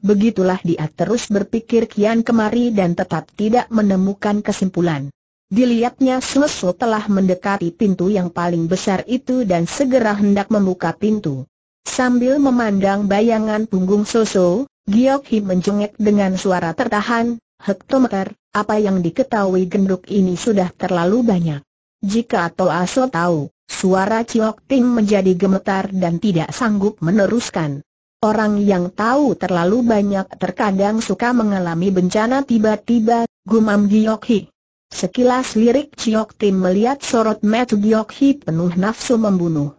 Begitulah dia terus berpikir kian kemari dan tetap tidak menemukan kesimpulan. Dilihatnya Slesu telah mendekati pintu yang paling besar itu dan segera hendak membuka pintu. Sambil memandang bayangan punggung Soso, Giok menjengek dengan suara tertahan, Hektometer, apa yang diketahui genduk ini sudah terlalu banyak. Jika Toa So tahu, Suara Ciok Ting menjadi gemetar dan tidak sanggup meneruskan. Orang yang tahu terlalu banyak terkadang suka mengalami bencana tiba-tiba, gumam Giok Hi. Sekilas lirik Ciok Tim melihat sorot mata Giok Hi penuh nafsu membunuh.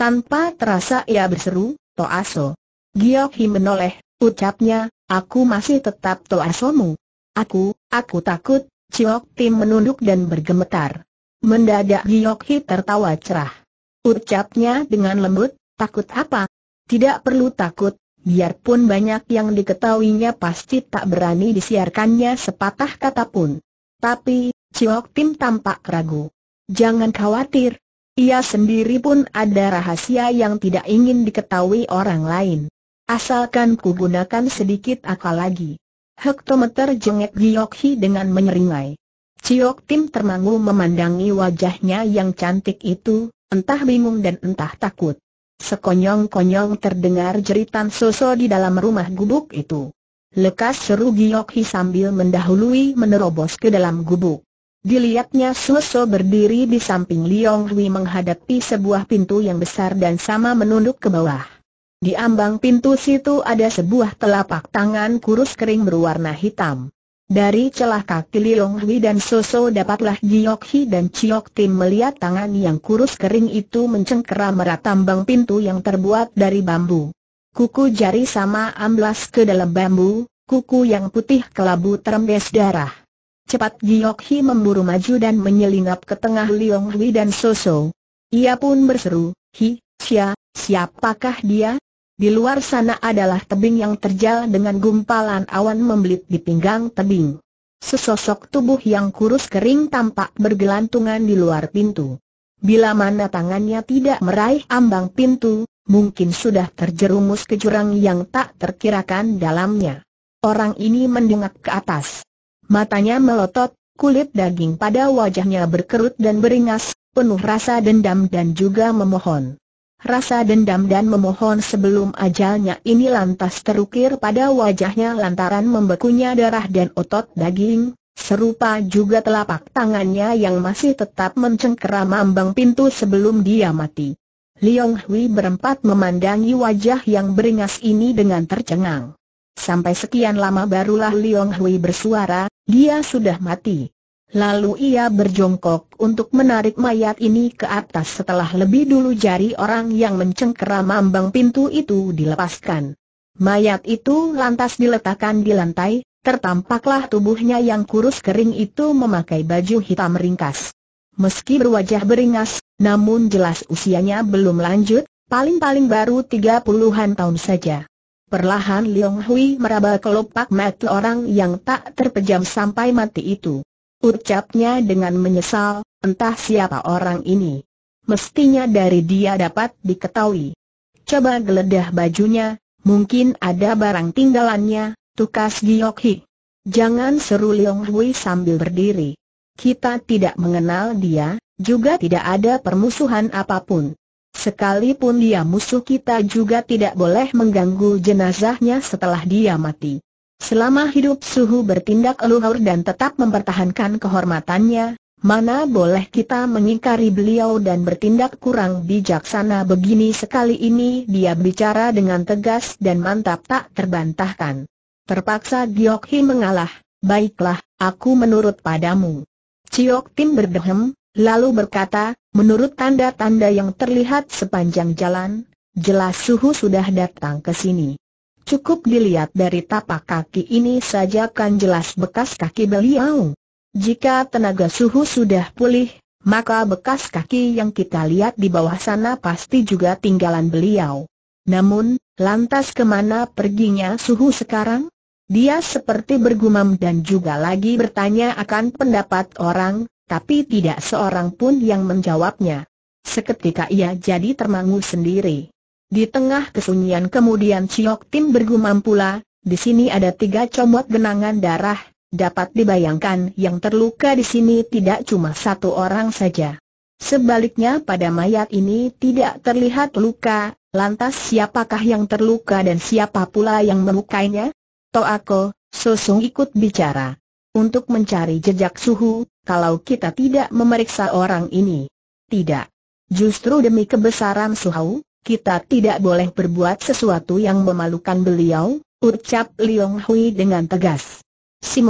Tanpa terasa ia berseru, Toaso. Giok Hi menoleh, ucapnya, aku masih tetap Toasomu. Aku, aku takut, Ciok Tim menunduk dan bergemetar. Mendadak Giok Hi tertawa cerah. Ucapnya dengan lembut, takut apa? Tidak perlu takut, biarpun banyak yang diketahuinya pasti tak berani disiarkannya sepatah kata pun. Tapi, Ciok Tim tampak ragu. Jangan khawatir, ia sendiri pun ada rahasia yang tidak ingin diketahui orang lain. Asalkan ku gunakan sedikit akal lagi. Hektometer jengek Giok Hi dengan menyeringai. Ciok Tim termangu memandangi wajahnya yang cantik itu, entah bingung dan entah takut. Sekonyong-konyong terdengar jeritan Soso di dalam rumah gubuk itu. Lekas seru Giok Hi sambil mendahului menerobos ke dalam gubuk. Dilihatnya Soso berdiri di samping Liong Hui menghadapi sebuah pintu yang besar dan sama menunduk ke bawah. Di ambang pintu situ ada sebuah telapak tangan kurus kering berwarna hitam. Dari celah kaki Liong Hui dan Soso dapatlah Giok Hi dan Chiok Tim melihat tangan yang kurus kering itu mencengkeram tambang pintu yang terbuat dari bambu. Kuku jari sama amblas ke dalam bambu, kuku yang putih kelabu terembes darah. Cepat Giok Hi memburu maju dan menyelinap ke tengah Liong Hui dan Soso. Ia pun berseru, Hi, Sia, siapakah dia? Di luar sana adalah tebing yang terjal dengan gumpalan awan membelit di pinggang tebing. Sesosok tubuh yang kurus kering tampak bergelantungan di luar pintu. Bila mana tangannya tidak meraih ambang pintu, mungkin sudah terjerumus ke jurang yang tak terkirakan dalamnya. Orang ini mendengak ke atas. Matanya melotot, kulit daging pada wajahnya berkerut dan beringas, penuh rasa dendam dan juga memohon rasa dendam dan memohon sebelum ajalnya ini lantas terukir pada wajahnya lantaran membekunya darah dan otot daging, serupa juga telapak tangannya yang masih tetap mencengkeram ambang pintu sebelum dia mati. Liong Hui berempat memandangi wajah yang beringas ini dengan tercengang. Sampai sekian lama barulah Liong Hui bersuara, dia sudah mati. Lalu ia berjongkok untuk menarik mayat ini ke atas setelah lebih dulu jari orang yang mencengkeram ambang pintu itu dilepaskan. Mayat itu lantas diletakkan di lantai, tertampaklah tubuhnya yang kurus kering itu memakai baju hitam ringkas. Meski berwajah beringas, namun jelas usianya belum lanjut, paling-paling baru tiga puluhan tahun saja. Perlahan Liong Hui meraba kelopak mata orang yang tak terpejam sampai mati itu ucapnya dengan menyesal, entah siapa orang ini. Mestinya dari dia dapat diketahui. Coba geledah bajunya, mungkin ada barang tinggalannya, tukas Giok Hik. Jangan seru Leong Hui sambil berdiri. Kita tidak mengenal dia, juga tidak ada permusuhan apapun. Sekalipun dia musuh kita juga tidak boleh mengganggu jenazahnya setelah dia mati. Selama hidup Suhu bertindak luhur dan tetap mempertahankan kehormatannya, mana boleh kita mengingkari beliau dan bertindak kurang bijaksana begini sekali ini dia bicara dengan tegas dan mantap tak terbantahkan. Terpaksa Giok Hi mengalah, baiklah, aku menurut padamu. Ciok Tim berdehem, lalu berkata, menurut tanda-tanda yang terlihat sepanjang jalan, jelas Suhu sudah datang ke sini. Cukup dilihat dari tapak kaki ini saja kan jelas bekas kaki beliau. Jika tenaga suhu sudah pulih, maka bekas kaki yang kita lihat di bawah sana pasti juga tinggalan beliau. Namun, lantas kemana perginya suhu sekarang? Dia seperti bergumam dan juga lagi bertanya akan pendapat orang, tapi tidak seorang pun yang menjawabnya. Seketika ia jadi termangu sendiri. Di tengah kesunyian kemudian Ciok Tim bergumam pula, di sini ada tiga comot genangan darah, dapat dibayangkan yang terluka di sini tidak cuma satu orang saja. Sebaliknya pada mayat ini tidak terlihat luka, lantas siapakah yang terluka dan siapa pula yang melukainya? Toako, Sosong ikut bicara. Untuk mencari jejak suhu, kalau kita tidak memeriksa orang ini. Tidak. Justru demi kebesaran suhu, kita tidak boleh berbuat sesuatu yang memalukan beliau, ucap Liong Hui dengan tegas.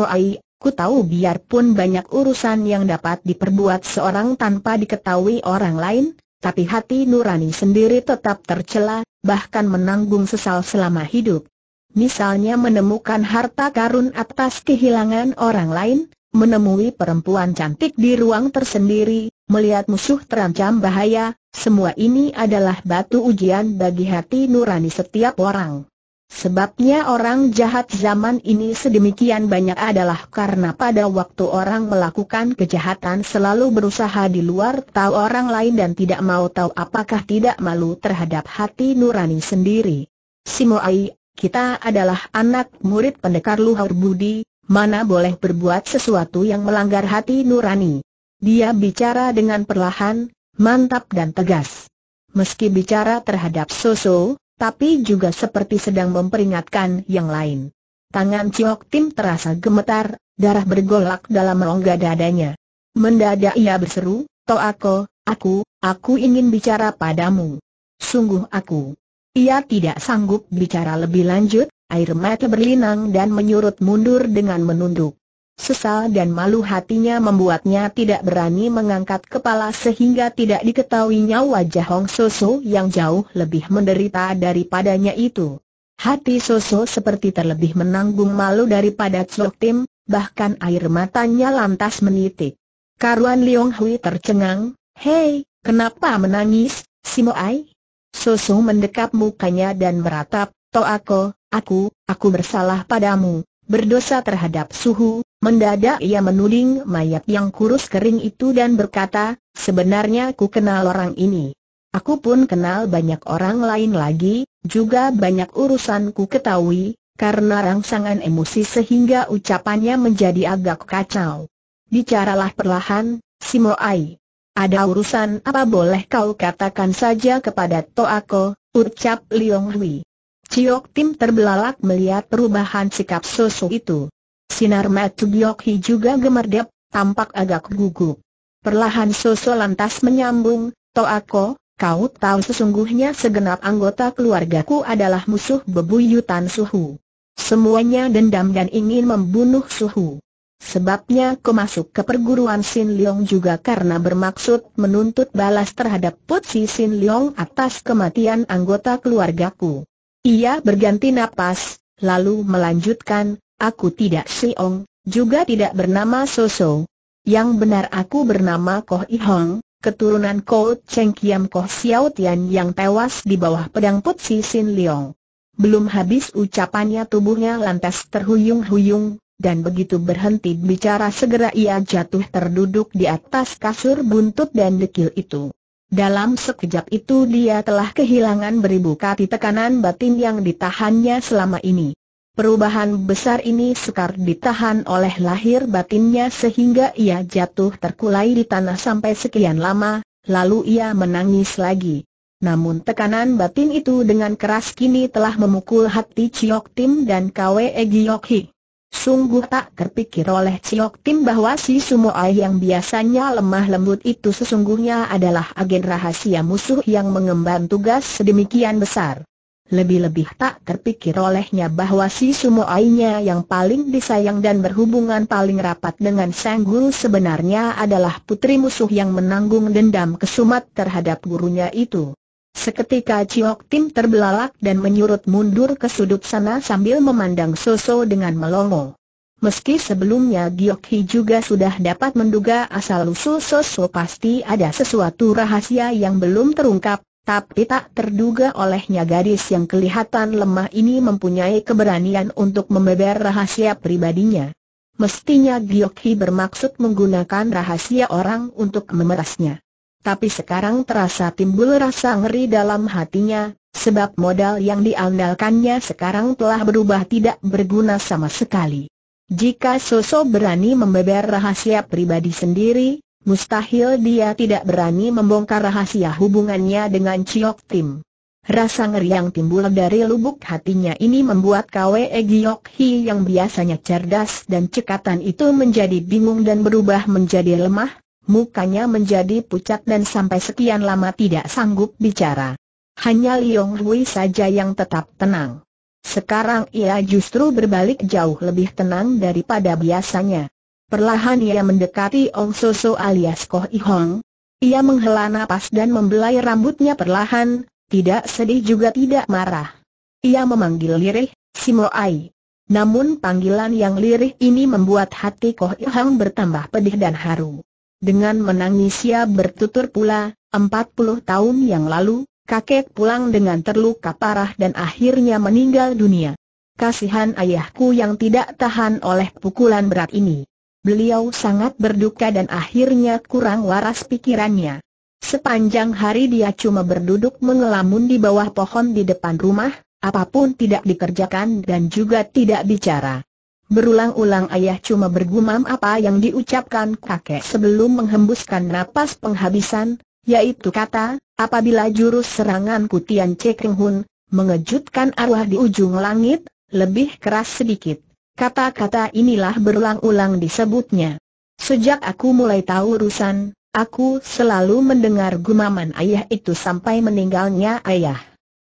Ai, ku tahu biarpun banyak urusan yang dapat diperbuat seorang tanpa diketahui orang lain, tapi hati nurani sendiri tetap tercela, bahkan menanggung sesal selama hidup. Misalnya menemukan harta karun atas kehilangan orang lain, menemui perempuan cantik di ruang tersendiri, melihat musuh terancam bahaya, semua ini adalah batu ujian bagi hati nurani setiap orang. Sebabnya orang jahat zaman ini sedemikian banyak adalah karena pada waktu orang melakukan kejahatan selalu berusaha di luar tahu orang lain dan tidak mau tahu apakah tidak malu terhadap hati nurani sendiri. Simoai, kita adalah anak murid pendekar Luhur Budi, mana boleh berbuat sesuatu yang melanggar hati nurani. Dia bicara dengan perlahan, mantap dan tegas. Meski bicara terhadap Soso, tapi juga seperti sedang memperingatkan yang lain. Tangan Ciok Tim terasa gemetar, darah bergolak dalam rongga dadanya. Mendadak ia berseru, Toako, aku, aku ingin bicara padamu. Sungguh aku. Ia tidak sanggup bicara lebih lanjut, Air mata berlinang dan menyurut mundur dengan menunduk. Sesal dan malu hatinya membuatnya tidak berani mengangkat kepala sehingga tidak diketahuinya wajah Hong Soso yang jauh lebih menderita daripadanya itu. Hati Soso seperti terlebih menanggung malu daripada Cok Tim, bahkan air matanya lantas menitik. Karuan Leong Hui tercengang, Hei, kenapa menangis, Simo Ai? Soso mendekap mukanya dan meratap, Toako, Aku, aku bersalah padamu, berdosa terhadap suhu, mendadak ia menuding mayat yang kurus kering itu dan berkata, sebenarnya ku kenal orang ini. Aku pun kenal banyak orang lain lagi, juga banyak urusan ku ketahui, karena rangsangan emosi sehingga ucapannya menjadi agak kacau. Bicaralah perlahan, Simoai. Ada urusan apa boleh kau katakan saja kepada Toako, ucap Liong Hui. Chiok Tim terbelalak melihat perubahan sikap sosok itu. Sinar mata Giok Hi juga gemerdep, tampak agak gugup. Perlahan sosok lantas menyambung, Toako, kau tahu sesungguhnya segenap anggota keluargaku adalah musuh bebuyutan suhu. Semuanya dendam dan ingin membunuh suhu. Sebabnya ku masuk ke perguruan Sin Leong juga karena bermaksud menuntut balas terhadap Putsi Sin Leong atas kematian anggota keluargaku. Ia berganti napas, lalu melanjutkan, aku tidak Siong, juga tidak bernama Soso. Yang benar aku bernama Koh Ihong, keturunan Koh Cheng Kiam Koh Xiao Tian yang tewas di bawah pedang Put Si Sin Leong. Belum habis ucapannya tubuhnya lantas terhuyung-huyung, dan begitu berhenti bicara segera ia jatuh terduduk di atas kasur buntut dan dekil itu. Dalam sekejap itu dia telah kehilangan beribu kati tekanan batin yang ditahannya selama ini. Perubahan besar ini sekar ditahan oleh lahir batinnya sehingga ia jatuh terkulai di tanah sampai sekian lama, lalu ia menangis lagi. Namun tekanan batin itu dengan keras kini telah memukul hati Chiok Tim dan Kwe Giok Hi. Sungguh tak terpikir oleh Ciok Tim bahwa si Sumoai yang biasanya lemah lembut itu sesungguhnya adalah agen rahasia musuh yang mengemban tugas sedemikian besar. Lebih-lebih tak terpikir olehnya bahwa si Sumoainya yang paling disayang dan berhubungan paling rapat dengan Sang Guru sebenarnya adalah putri musuh yang menanggung dendam kesumat terhadap gurunya itu. Seketika Ciok Tim terbelalak dan menyurut mundur ke sudut sana sambil memandang Soso dengan melongo. Meski sebelumnya Giok Hi juga sudah dapat menduga asal-usul Soso pasti ada sesuatu rahasia yang belum terungkap, tapi tak terduga olehnya gadis yang kelihatan lemah ini mempunyai keberanian untuk membeber rahasia pribadinya. Mestinya Giok Hi bermaksud menggunakan rahasia orang untuk memerasnya tapi sekarang terasa timbul rasa ngeri dalam hatinya, sebab modal yang diandalkannya sekarang telah berubah tidak berguna sama sekali. Jika Soso berani membeber rahasia pribadi sendiri, mustahil dia tidak berani membongkar rahasia hubungannya dengan Chiok Tim. Rasa ngeri yang timbul dari lubuk hatinya ini membuat Kwe Giok Hi yang biasanya cerdas dan cekatan itu menjadi bingung dan berubah menjadi lemah, mukanya menjadi pucat dan sampai sekian lama tidak sanggup bicara. Hanya Liong Hui saja yang tetap tenang. Sekarang ia justru berbalik jauh lebih tenang daripada biasanya. Perlahan ia mendekati Ong Soso alias Koh I Hong. Ia menghela nafas dan membelai rambutnya perlahan, tidak sedih juga tidak marah. Ia memanggil lirih, Ai. Namun panggilan yang lirih ini membuat hati Koh I Hong bertambah pedih dan haru. Dengan menangis ia bertutur pula, empat puluh tahun yang lalu, kakek pulang dengan terluka parah dan akhirnya meninggal dunia. Kasihan ayahku yang tidak tahan oleh pukulan berat ini. Beliau sangat berduka dan akhirnya kurang waras pikirannya. Sepanjang hari dia cuma berduduk mengelamun di bawah pohon di depan rumah, apapun tidak dikerjakan dan juga tidak bicara. Berulang-ulang ayah cuma bergumam apa yang diucapkan kakek sebelum menghembuskan napas penghabisan, yaitu kata, apabila jurus serangan kutian Che Hun, mengejutkan arwah di ujung langit, lebih keras sedikit. Kata-kata inilah berulang-ulang disebutnya. Sejak aku mulai tahu urusan, aku selalu mendengar gumaman ayah itu sampai meninggalnya ayah.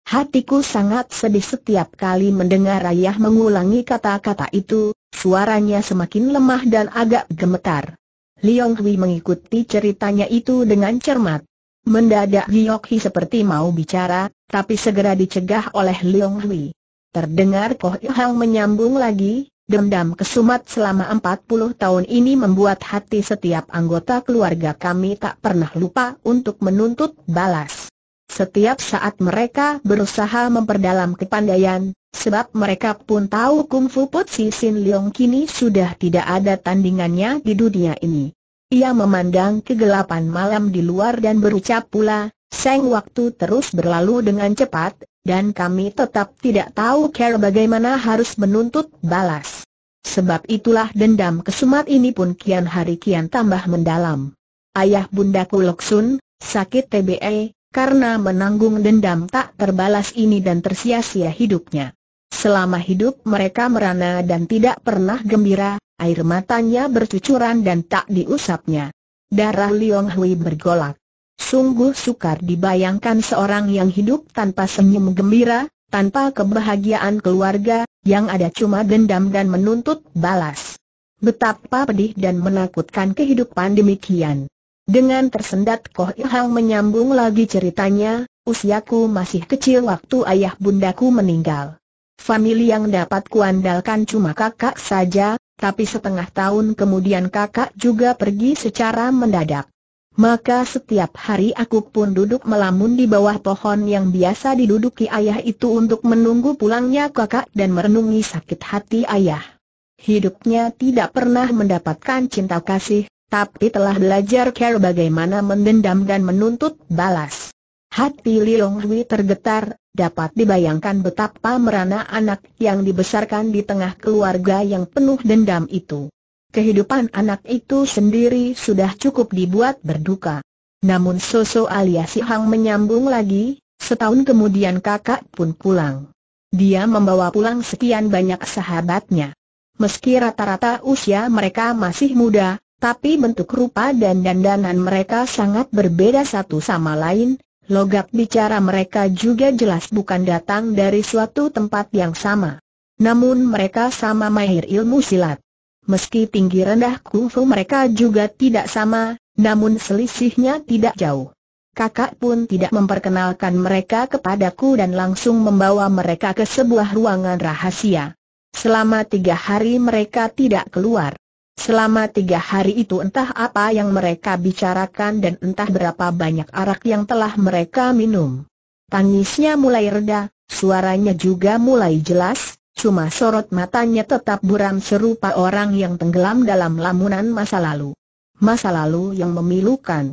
Hatiku sangat sedih setiap kali mendengar ayah mengulangi kata-kata itu, suaranya semakin lemah dan agak gemetar. Liong Hui mengikuti ceritanya itu dengan cermat. Mendadak Giok Hi seperti mau bicara, tapi segera dicegah oleh Liong Hui. Terdengar Koh Hang menyambung lagi, dendam kesumat selama 40 tahun ini membuat hati setiap anggota keluarga kami tak pernah lupa untuk menuntut balas. Setiap saat mereka berusaha memperdalam kepandaian, sebab mereka pun tahu kungfu Put Si Sin Leong kini sudah tidak ada tandingannya di dunia ini. Ia memandang kegelapan malam di luar dan berucap pula, Seng waktu terus berlalu dengan cepat, dan kami tetap tidak tahu cara bagaimana harus menuntut balas. Sebab itulah dendam kesumat ini pun kian hari kian tambah mendalam. Ayah bundaku Kuloksun, sakit TBE, karena menanggung dendam tak terbalas ini dan tersia-sia hidupnya. Selama hidup mereka merana dan tidak pernah gembira, air matanya bercucuran dan tak diusapnya. Darah Liong Hui bergolak. Sungguh sukar dibayangkan seorang yang hidup tanpa senyum gembira, tanpa kebahagiaan keluarga, yang ada cuma dendam dan menuntut balas. Betapa pedih dan menakutkan kehidupan demikian. Dengan tersendat Koh Ilhang menyambung lagi ceritanya, usiaku masih kecil waktu ayah bundaku meninggal. Famili yang dapat kuandalkan cuma kakak saja, tapi setengah tahun kemudian kakak juga pergi secara mendadak. Maka setiap hari aku pun duduk melamun di bawah pohon yang biasa diduduki ayah itu untuk menunggu pulangnya kakak dan merenungi sakit hati ayah. Hidupnya tidak pernah mendapatkan cinta kasih, tapi telah belajar cara bagaimana mendendam dan menuntut balas. Hati Li Hui tergetar, dapat dibayangkan betapa merana anak yang dibesarkan di tengah keluarga yang penuh dendam itu. Kehidupan anak itu sendiri sudah cukup dibuat berduka. Namun Soso alias Si Hang menyambung lagi, setahun kemudian kakak pun pulang. Dia membawa pulang sekian banyak sahabatnya. Meski rata-rata usia mereka masih muda, tapi bentuk rupa dan dandanan mereka sangat berbeda satu sama lain, Logat bicara mereka juga jelas bukan datang dari suatu tempat yang sama. Namun mereka sama mahir ilmu silat. Meski tinggi rendah kungfu mereka juga tidak sama, namun selisihnya tidak jauh. Kakak pun tidak memperkenalkan mereka kepadaku dan langsung membawa mereka ke sebuah ruangan rahasia. Selama tiga hari mereka tidak keluar. Selama tiga hari itu entah apa yang mereka bicarakan dan entah berapa banyak arak yang telah mereka minum. Tangisnya mulai reda, suaranya juga mulai jelas, cuma sorot matanya tetap buram serupa orang yang tenggelam dalam lamunan masa lalu. Masa lalu yang memilukan.